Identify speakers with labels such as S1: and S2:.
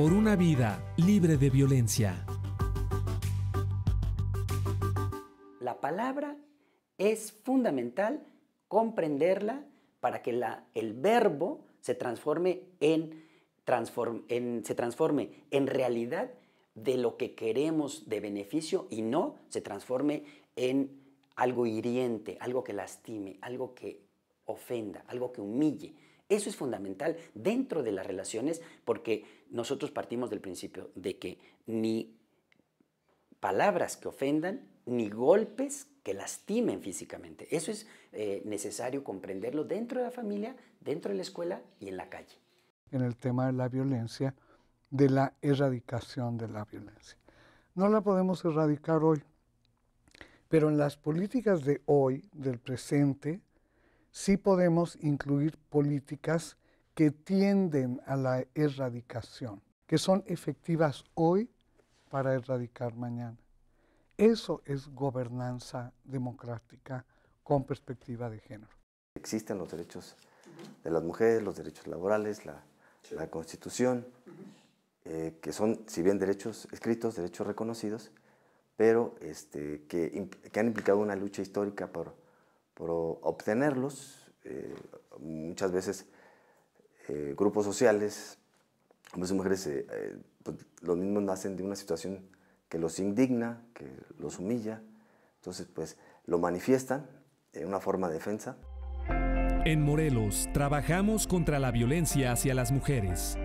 S1: por una vida libre de violencia.
S2: La palabra es fundamental comprenderla para que el verbo se transforme, se transforme en realidad de lo que queremos de beneficio y no se transforme en algo hiriente, algo que lastime, algo que ofenda, algo que humille. Eso es fundamental dentro de las relaciones porque nosotros partimos del principio de que ni palabras que ofendan ni golpes que lastimen físicamente. Eso es eh, necesario comprenderlo dentro de la familia, dentro de la escuela y en la calle.
S3: En el tema de la violencia, de la erradicación de la violencia. No la podemos erradicar hoy, pero en las políticas de hoy, del presente, sí podemos incluir políticas que tienden a la erradicación, que son efectivas hoy para erradicar mañana. Eso es gobernanza democrática con perspectiva de género.
S1: Existen los derechos de las mujeres, los derechos laborales, la, constitución, eh, que son, si bien derechos escritos, derechos reconocidos, pero este, que han implicado una lucha histórica por, por obtenerlos, eh, muchas veces eh, grupos sociales, hombres y mujeres, eh, pues, los mismos nacen de una situación que los indigna, que los humilla, entonces pues lo manifiestan en una forma de defensa. En Morelos trabajamos contra la violencia hacia las mujeres.